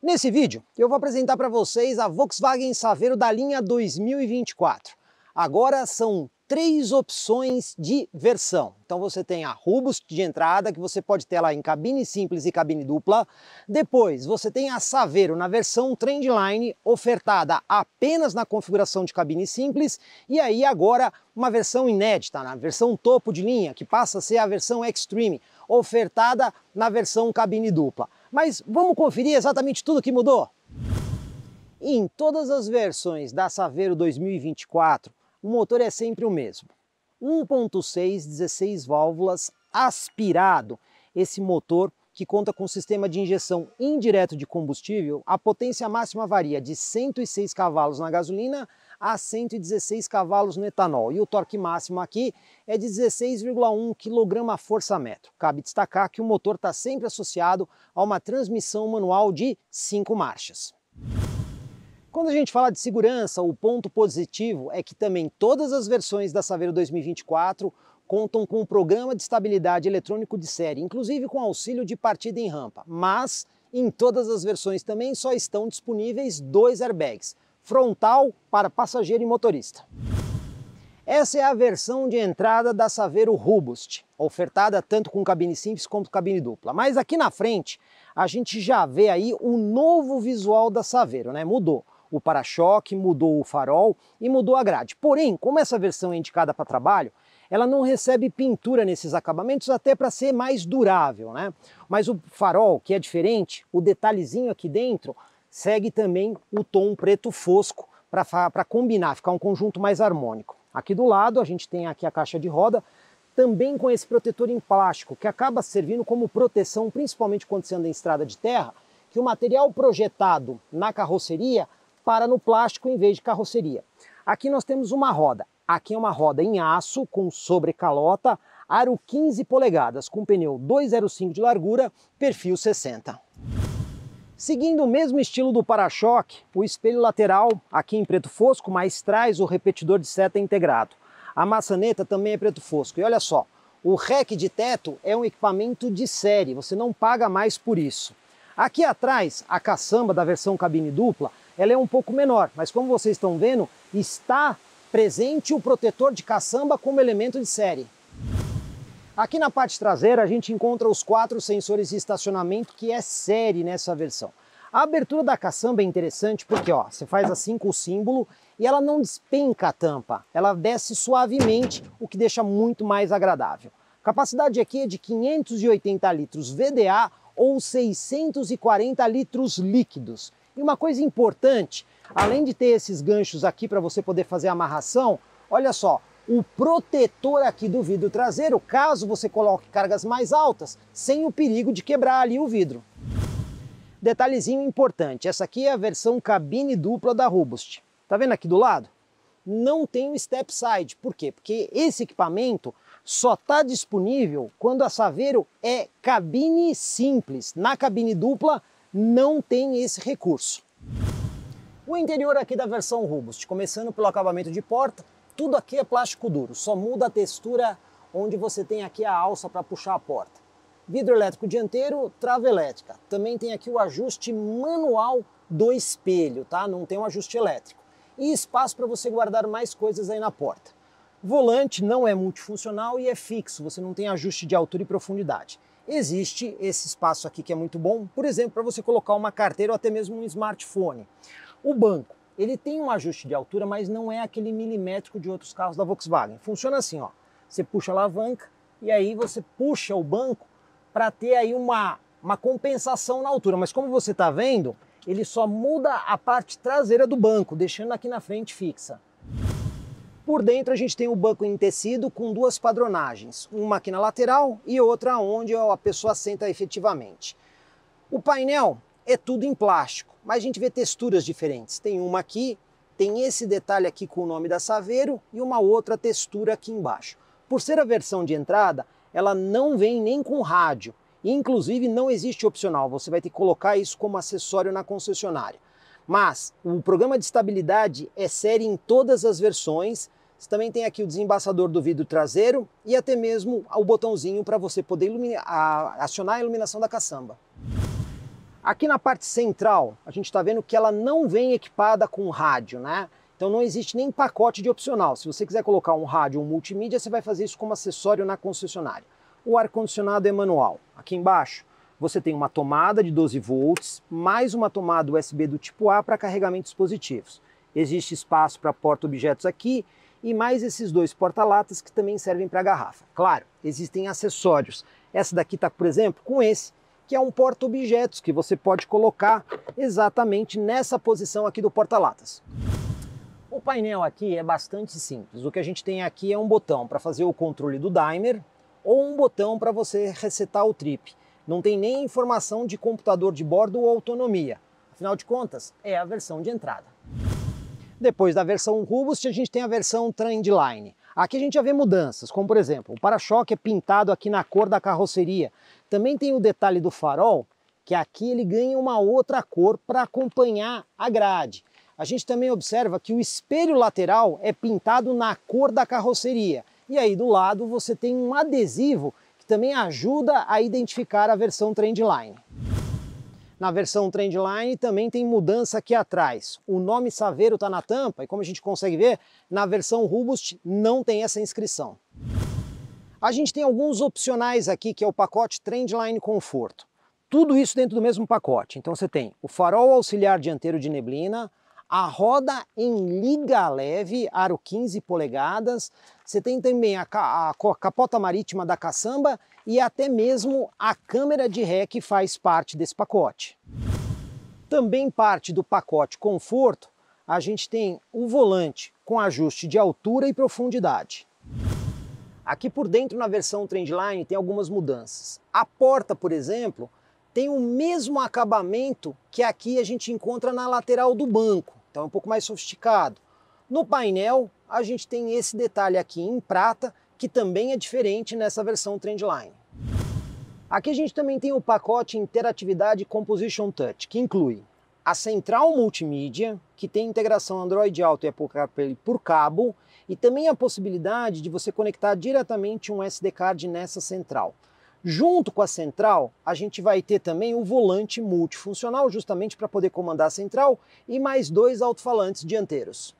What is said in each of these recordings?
Nesse vídeo, eu vou apresentar para vocês a Volkswagen Saveiro da linha 2024. Agora são três opções de versão. Então você tem a Rubus de entrada, que você pode ter lá em cabine simples e cabine dupla. Depois você tem a Saveiro na versão Trendline, ofertada apenas na configuração de cabine simples. E aí agora uma versão inédita, na versão topo de linha, que passa a ser a versão Extreme, ofertada na versão cabine dupla. Mas vamos conferir exatamente tudo que mudou? Em todas as versões da Saveiro 2024, o motor é sempre o mesmo. 1.6, 16 válvulas aspirado. Esse motor que conta com sistema de injeção indireto de combustível, a potência máxima varia de 106 cavalos na gasolina a 116 cavalos no etanol. E o torque máximo aqui é de 16,1 kgfm. Cabe destacar que o motor está sempre associado a uma transmissão manual de 5 marchas. Quando a gente fala de segurança, o ponto positivo é que também todas as versões da Saveiro 2024 contam com um programa de estabilidade eletrônico de série, inclusive com auxílio de partida em rampa. Mas em todas as versões também só estão disponíveis dois airbags, frontal para passageiro e motorista. Essa é a versão de entrada da Saveiro Robust, ofertada tanto com cabine simples quanto cabine dupla. Mas aqui na frente, a gente já vê aí o novo visual da Saveiro, né? Mudou o para-choque, mudou o farol e mudou a grade. Porém, como essa versão é indicada para trabalho, ela não recebe pintura nesses acabamentos até para ser mais durável, né? Mas o farol, que é diferente, o detalhezinho aqui dentro segue também o tom preto fosco para combinar, ficar um conjunto mais harmônico. Aqui do lado a gente tem aqui a caixa de roda, também com esse protetor em plástico, que acaba servindo como proteção, principalmente quando você anda em estrada de terra, que o material projetado na carroceria para no plástico em vez de carroceria. Aqui nós temos uma roda. Aqui é uma roda em aço com sobrecalota, aro 15 polegadas, com pneu 205 de largura, perfil 60. Seguindo o mesmo estilo do para-choque, o espelho lateral aqui em preto fosco, mas traz o repetidor de seta integrado. A maçaneta também é preto fosco. E olha só, o rack de teto é um equipamento de série, você não paga mais por isso. Aqui atrás, a caçamba da versão cabine dupla, ela é um pouco menor, mas como vocês estão vendo, está presente o protetor de caçamba como elemento de série. Aqui na parte traseira a gente encontra os quatro sensores de estacionamento que é série nessa versão. A abertura da caçamba é interessante porque ó, você faz assim com o símbolo e ela não despenca a tampa, ela desce suavemente, o que deixa muito mais agradável. capacidade aqui é de 580 litros VDA ou 640 litros líquidos. E uma coisa importante, além de ter esses ganchos aqui para você poder fazer a amarração, olha só, o protetor aqui do vidro traseiro, caso você coloque cargas mais altas, sem o perigo de quebrar ali o vidro. Detalhezinho importante, essa aqui é a versão cabine dupla da Robust. Tá vendo aqui do lado? Não tem o step side, por quê? Porque esse equipamento só está disponível quando a Saveiro é cabine simples. Na cabine dupla não tem esse recurso. O interior aqui da versão Robust, começando pelo acabamento de porta, tudo aqui é plástico duro, só muda a textura onde você tem aqui a alça para puxar a porta. Vidro elétrico dianteiro, trava elétrica. Também tem aqui o ajuste manual do espelho, tá? Não tem um ajuste elétrico. E espaço para você guardar mais coisas aí na porta. Volante não é multifuncional e é fixo, você não tem ajuste de altura e profundidade. Existe esse espaço aqui que é muito bom, por exemplo, para você colocar uma carteira ou até mesmo um smartphone. O banco ele tem um ajuste de altura, mas não é aquele milimétrico de outros carros da Volkswagen. Funciona assim, ó. Você puxa a alavanca e aí você puxa o banco para ter aí uma, uma compensação na altura. Mas como você está vendo, ele só muda a parte traseira do banco, deixando aqui na frente fixa. Por dentro a gente tem o banco em tecido com duas padronagens, uma aqui na lateral e outra onde a pessoa senta efetivamente. O painel é tudo em plástico, mas a gente vê texturas diferentes. Tem uma aqui, tem esse detalhe aqui com o nome da Saveiro e uma outra textura aqui embaixo. Por ser a versão de entrada, ela não vem nem com rádio, e inclusive não existe opcional, você vai ter que colocar isso como acessório na concessionária. Mas o programa de estabilidade é série em todas as versões, você também tem aqui o desembaçador do vidro traseiro e até mesmo o botãozinho para você poder acionar a iluminação da caçamba. Aqui na parte central, a gente está vendo que ela não vem equipada com rádio, né? Então não existe nem pacote de opcional. Se você quiser colocar um rádio ou um multimídia, você vai fazer isso como acessório na concessionária. O ar-condicionado é manual. Aqui embaixo, você tem uma tomada de 12 volts, mais uma tomada USB do tipo A para carregamento de dispositivos. Existe espaço para porta-objetos aqui e mais esses dois porta-latas que também servem para garrafa. Claro, existem acessórios. Essa daqui está, por exemplo, com esse que é um porta-objetos que você pode colocar exatamente nessa posição aqui do porta-latas. O painel aqui é bastante simples. O que a gente tem aqui é um botão para fazer o controle do dimer ou um botão para você resetar o trip. Não tem nem informação de computador de bordo ou autonomia. Afinal de contas, é a versão de entrada. Depois da versão Robust, a gente tem a versão Trendline. Aqui a gente já vê mudanças, como por exemplo, o para-choque é pintado aqui na cor da carroceria. Também tem o detalhe do farol, que aqui ele ganha uma outra cor para acompanhar a grade. A gente também observa que o espelho lateral é pintado na cor da carroceria. E aí do lado você tem um adesivo que também ajuda a identificar a versão Trendline. Na versão Trendline também tem mudança aqui atrás. O nome Saveiro está na tampa e como a gente consegue ver, na versão Robust não tem essa inscrição. A gente tem alguns opcionais aqui, que é o pacote Trendline Conforto. Tudo isso dentro do mesmo pacote. Então você tem o farol auxiliar dianteiro de neblina, a roda em liga leve, aro 15 polegadas, você tem também a, a, a capota marítima da caçamba e até mesmo a câmera de ré que faz parte desse pacote. Também parte do pacote conforto, a gente tem o volante com ajuste de altura e profundidade. Aqui por dentro, na versão Trendline, tem algumas mudanças. A porta, por exemplo, tem o mesmo acabamento que aqui a gente encontra na lateral do banco, então é um pouco mais sofisticado. No painel, a gente tem esse detalhe aqui em prata, que também é diferente nessa versão Trendline. Aqui a gente também tem o pacote Interatividade Composition Touch, que inclui a central multimídia, que tem integração Android Auto e Apple CarPlay por cabo, e também a possibilidade de você conectar diretamente um SD card nessa central. Junto com a central, a gente vai ter também um volante multifuncional, justamente para poder comandar a central, e mais dois alto-falantes dianteiros.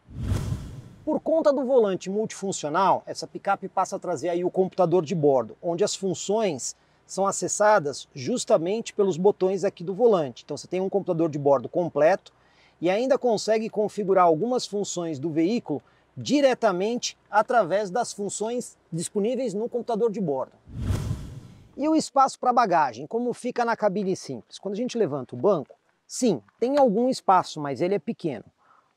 Por conta do volante multifuncional, essa picape passa a trazer aí o computador de bordo, onde as funções são acessadas justamente pelos botões aqui do volante. Então você tem um computador de bordo completo e ainda consegue configurar algumas funções do veículo diretamente através das funções disponíveis no computador de bordo. E o espaço para bagagem, como fica na cabine simples? Quando a gente levanta o banco, sim, tem algum espaço, mas ele é pequeno.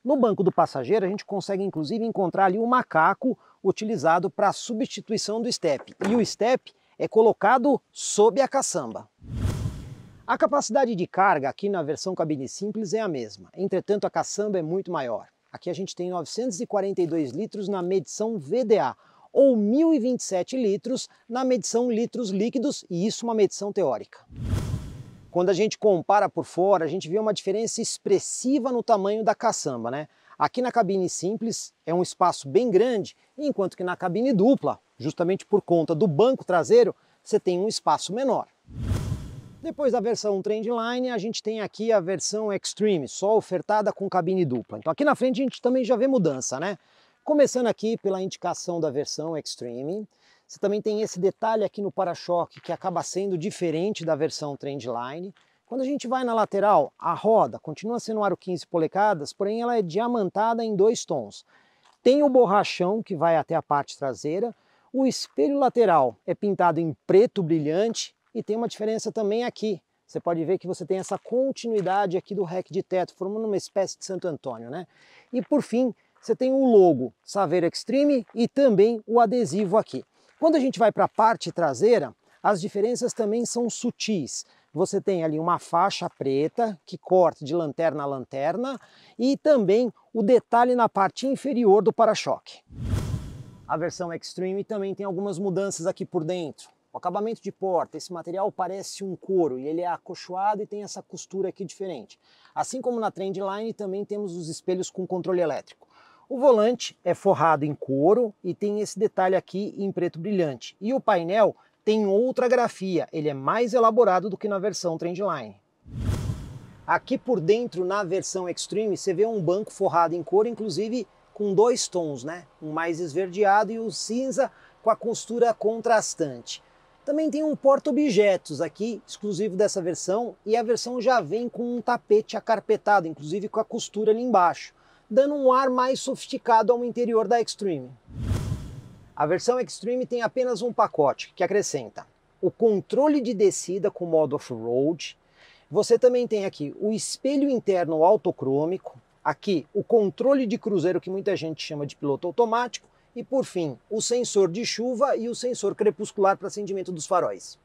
No banco do passageiro, a gente consegue inclusive encontrar ali o um macaco utilizado para substituição do step. E o step é colocado sob a caçamba. A capacidade de carga aqui na versão cabine simples é a mesma, entretanto a caçamba é muito maior. Aqui a gente tem 942 litros na medição VDA ou 1027 litros na medição litros líquidos, e isso é uma medição teórica. Quando a gente compara por fora, a gente vê uma diferença expressiva no tamanho da caçamba, né? Aqui na cabine simples é um espaço bem grande, enquanto que na cabine dupla, justamente por conta do banco traseiro, você tem um espaço menor. Depois da versão Trendline, a gente tem aqui a versão Extreme, só ofertada com cabine dupla. Então aqui na frente a gente também já vê mudança, né? Começando aqui pela indicação da versão Extreme, você também tem esse detalhe aqui no para-choque que acaba sendo diferente da versão Trendline. Quando a gente vai na lateral, a roda continua sendo aro 15 polegadas, porém ela é diamantada em dois tons. Tem o borrachão que vai até a parte traseira, o espelho lateral é pintado em preto brilhante e tem uma diferença também aqui. Você pode ver que você tem essa continuidade aqui do rack de teto, formando uma espécie de Santo Antônio, né? E por fim, você tem o logo Saveiro Extreme e também o adesivo aqui. Quando a gente vai para a parte traseira, as diferenças também são sutis. Você tem ali uma faixa preta que corta de lanterna a lanterna e também o detalhe na parte inferior do para-choque. A versão Extreme também tem algumas mudanças aqui por dentro. O acabamento de porta, esse material parece um couro e ele é acolchoado e tem essa costura aqui diferente. Assim como na Trendline também temos os espelhos com controle elétrico. O volante é forrado em couro e tem esse detalhe aqui em preto brilhante. E o painel tem outra grafia, ele é mais elaborado do que na versão Trendline. Aqui por dentro, na versão Extreme, você vê um banco forrado em couro, inclusive com dois tons, né? Um mais esverdeado e o um cinza com a costura contrastante. Também tem um porta-objetos aqui, exclusivo dessa versão, e a versão já vem com um tapete acarpetado, inclusive com a costura ali embaixo, dando um ar mais sofisticado ao interior da Extreme. A versão Extreme tem apenas um pacote, que acrescenta o controle de descida com modo off-road, você também tem aqui o espelho interno autocrômico, aqui o controle de cruzeiro que muita gente chama de piloto automático e por fim, o sensor de chuva e o sensor crepuscular para acendimento dos faróis.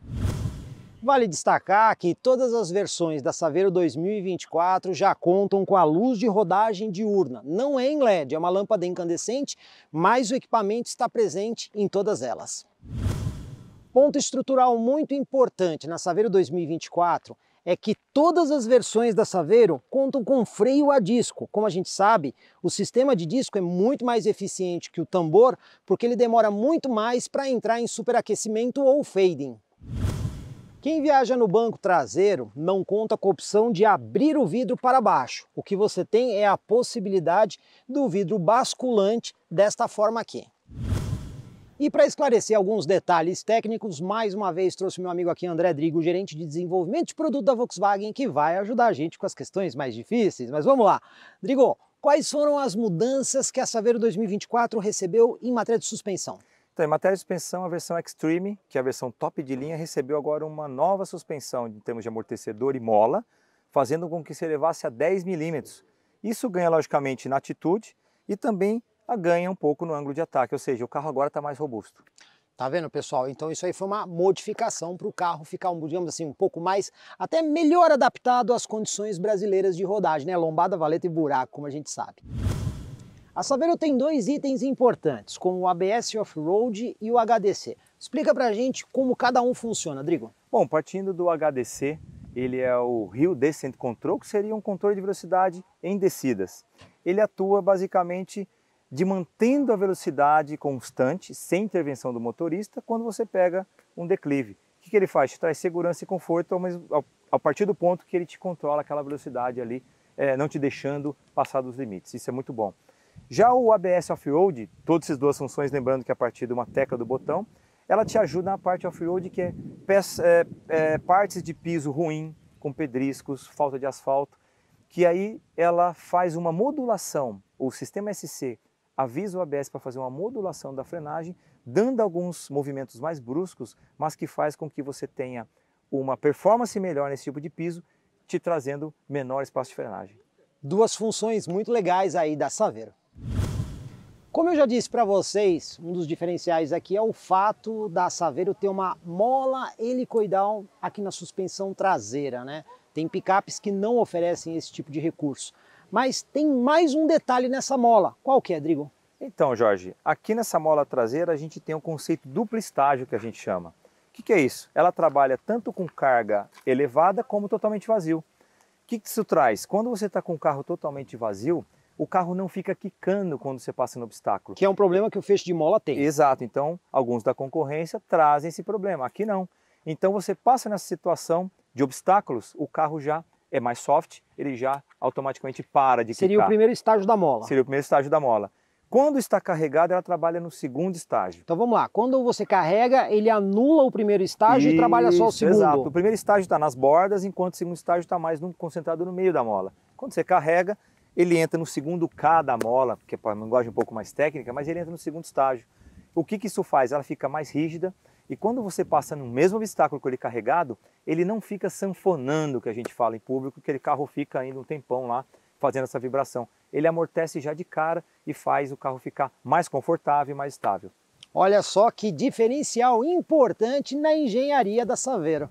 Vale destacar que todas as versões da Saveiro 2024 já contam com a luz de rodagem diurna. Não é em LED, é uma lâmpada incandescente, mas o equipamento está presente em todas elas. Ponto estrutural muito importante na Saveiro 2024 é que todas as versões da Saveiro contam com freio a disco. Como a gente sabe, o sistema de disco é muito mais eficiente que o tambor, porque ele demora muito mais para entrar em superaquecimento ou fading. Quem viaja no banco traseiro não conta com a opção de abrir o vidro para baixo. O que você tem é a possibilidade do vidro basculante desta forma aqui. E para esclarecer alguns detalhes técnicos, mais uma vez trouxe meu amigo aqui André Drigo, gerente de desenvolvimento de produto da Volkswagen, que vai ajudar a gente com as questões mais difíceis. Mas vamos lá. Drigo, quais foram as mudanças que a Saveiro 2024 recebeu em matéria de suspensão? Então, em matéria de suspensão, a versão Extreme, que é a versão top de linha, recebeu agora uma nova suspensão em termos de amortecedor e mola, fazendo com que se elevasse a 10 milímetros. Isso ganha, logicamente, na atitude e também ganha um pouco no ângulo de ataque, ou seja, o carro agora está mais robusto. Tá vendo, pessoal? Então isso aí foi uma modificação para o carro ficar, digamos assim, um pouco mais, até melhor adaptado às condições brasileiras de rodagem, né? Lombada, valeta e buraco, como a gente sabe. A Saveiro tem dois itens importantes, como o ABS Off-Road e o HDC. Explica pra gente como cada um funciona, Drigo. Bom, partindo do HDC, ele é o Rio Descent Control, que seria um controle de velocidade em descidas. Ele atua basicamente de mantendo a velocidade constante, sem intervenção do motorista, quando você pega um declive. O que, que ele faz? Te traz segurança e conforto mas a partir do ponto que ele te controla aquela velocidade ali, é, não te deixando passar dos limites. Isso é muito bom. Já o ABS Off-Road, todas essas duas funções, lembrando que é a partir de uma tecla do botão, ela te ajuda na parte off-road que é, peça, é, é partes de piso ruim, com pedriscos, falta de asfalto, que aí ela faz uma modulação, o sistema SC avisa o ABS para fazer uma modulação da frenagem, dando alguns movimentos mais bruscos, mas que faz com que você tenha uma performance melhor nesse tipo de piso, te trazendo menor espaço de frenagem. Duas funções muito legais aí da Saveiro. Como eu já disse para vocês, um dos diferenciais aqui é o fato da Saveiro ter uma mola helicoidal aqui na suspensão traseira, né? Tem picapes que não oferecem esse tipo de recurso. Mas tem mais um detalhe nessa mola. Qual que é, Drigo? Então, Jorge, aqui nessa mola traseira a gente tem o um conceito duplo estágio que a gente chama. O que, que, é isso? Ela trabalha tanto com carga elevada como totalmente vazio. O que, que isso traz? Quando você está com o carro totalmente vazio, o carro não fica quicando quando você passa no obstáculo. Que é um problema que o fecho de mola tem. Exato, então alguns da concorrência trazem esse problema, aqui não. Então você passa nessa situação de obstáculos, o carro já é mais soft, ele já automaticamente para de Seria quicar. o primeiro estágio da mola. Seria o primeiro estágio da mola. Quando está carregada, ela trabalha no segundo estágio. Então vamos lá, quando você carrega, ele anula o primeiro estágio Isso, e trabalha só o segundo. Exato, o primeiro estágio está nas bordas, enquanto o segundo estágio está mais concentrado no meio da mola. Quando você carrega, ele entra no segundo K da mola, que é uma linguagem um pouco mais técnica, mas ele entra no segundo estágio. O que, que isso faz? Ela fica mais rígida, e quando você passa no mesmo obstáculo com ele carregado, ele não fica sanfonando, que a gente fala em público, que aquele carro fica ainda um tempão lá fazendo essa vibração. Ele amortece já de cara e faz o carro ficar mais confortável e mais estável. Olha só que diferencial importante na engenharia da Saveiro.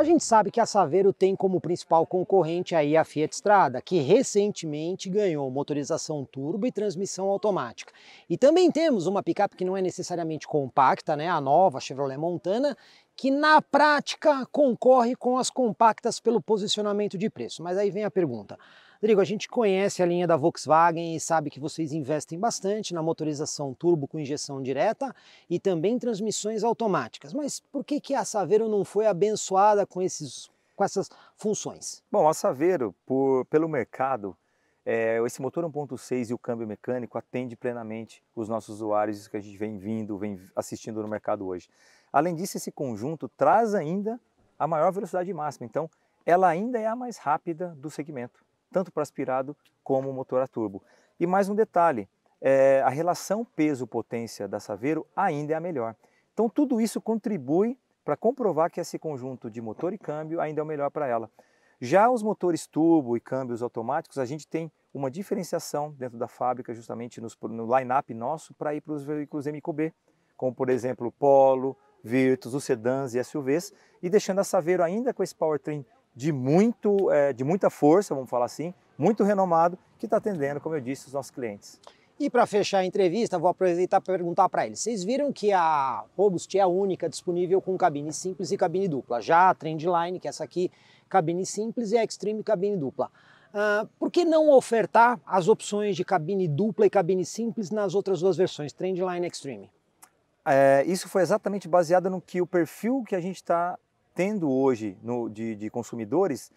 A gente sabe que a Saveiro tem como principal concorrente aí a Fiat Strada, que recentemente ganhou motorização turbo e transmissão automática. E também temos uma picape que não é necessariamente compacta, né, a nova Chevrolet Montana, que na prática concorre com as compactas pelo posicionamento de preço. Mas aí vem a pergunta: Rodrigo, a gente conhece a linha da Volkswagen e sabe que vocês investem bastante na motorização turbo com injeção direta e também transmissões automáticas. Mas por que, que a Saveiro não foi abençoada com, esses, com essas funções? Bom, a Saveiro, por, pelo mercado, é, esse motor 1.6 e o câmbio mecânico atende plenamente os nossos usuários que a gente vem vindo, vem assistindo no mercado hoje. Além disso, esse conjunto traz ainda a maior velocidade máxima, então ela ainda é a mais rápida do segmento tanto para aspirado como motor a turbo. E mais um detalhe, é, a relação peso-potência da Saveiro ainda é a melhor. Então tudo isso contribui para comprovar que esse conjunto de motor e câmbio ainda é o melhor para ela. Já os motores turbo e câmbios automáticos, a gente tem uma diferenciação dentro da fábrica, justamente nos, no line-up nosso, para ir para os veículos MQB, como por exemplo o Polo, Virtus, os sedãs e SUVs, e deixando a Saveiro ainda com esse powertrain de, muito, é, de muita força, vamos falar assim, muito renomado, que está atendendo, como eu disse, os nossos clientes. E para fechar a entrevista, vou aproveitar para perguntar para eles. Vocês viram que a Robust é a única disponível com cabine simples e cabine dupla. Já a Trendline, que é essa aqui, cabine simples, e a Extreme, cabine dupla. Uh, por que não ofertar as opções de cabine dupla e cabine simples nas outras duas versões, Trendline e Extreme? É, isso foi exatamente baseado no que o perfil que a gente está tendo hoje no, de, de consumidores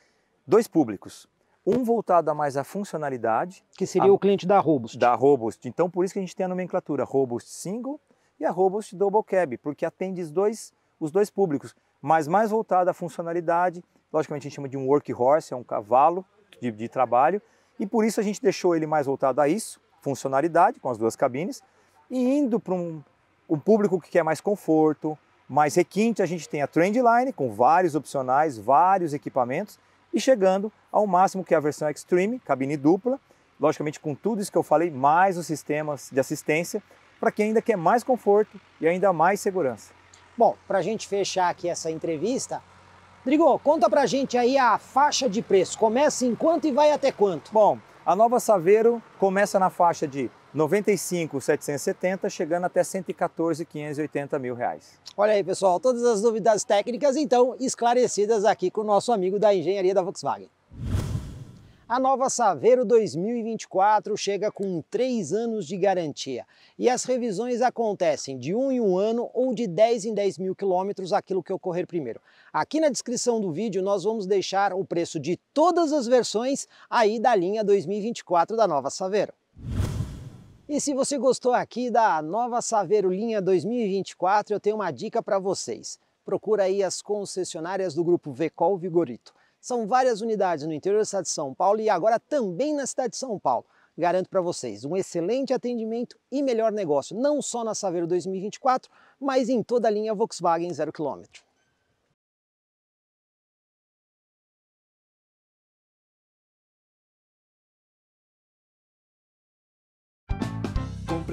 dois públicos. Um voltado a mais à funcionalidade. Que seria a, o cliente da Robust. Da Robust. Então, por isso que a gente tem a nomenclatura Robust Single e a Robust Double Cab, porque atende os dois, os dois públicos, mas mais voltado à funcionalidade. Logicamente, a gente chama de um workhorse, é um cavalo de, de trabalho. E por isso a gente deixou ele mais voltado a isso, funcionalidade, com as duas cabines, e indo para um, um público que quer mais conforto, mais requinte, a gente tem a Trendline, com vários opcionais, vários equipamentos, e chegando ao máximo que é a versão Extreme, cabine dupla, logicamente com tudo isso que eu falei, mais os sistemas de assistência, para quem ainda quer mais conforto e ainda mais segurança. Bom, para a gente fechar aqui essa entrevista, Drigo, conta para a gente aí a faixa de preço, começa em quanto e vai até quanto? Bom, a nova Saveiro começa na faixa de 95,770, chegando até 114,580 mil reais. Olha aí, pessoal, todas as dúvidas técnicas, então, esclarecidas aqui com o nosso amigo da engenharia da Volkswagen. A nova Saveiro 2024 chega com 3 anos de garantia e as revisões acontecem de 1 um em 1 um ano ou de 10 em 10 mil quilômetros, aquilo que ocorrer primeiro. Aqui na descrição do vídeo nós vamos deixar o preço de todas as versões aí da linha 2024 da nova Saveiro. E se você gostou aqui da nova Saveiro Linha 2024, eu tenho uma dica para vocês. Procura aí as concessionárias do grupo Vecol Vigorito. São várias unidades no interior da cidade de São Paulo e agora também na cidade de São Paulo. Garanto para vocês um excelente atendimento e melhor negócio, não só na Saveiro 2024, mas em toda a linha Volkswagen 0km.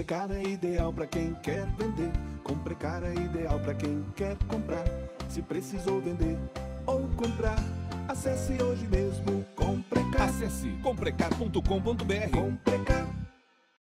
Comprecar é ideal para quem quer vender. Comprecar é ideal para quem quer comprar. Se precisou vender ou comprar, acesse hoje mesmo Comprecar. Acesse comprecar.com.br. Comprecar.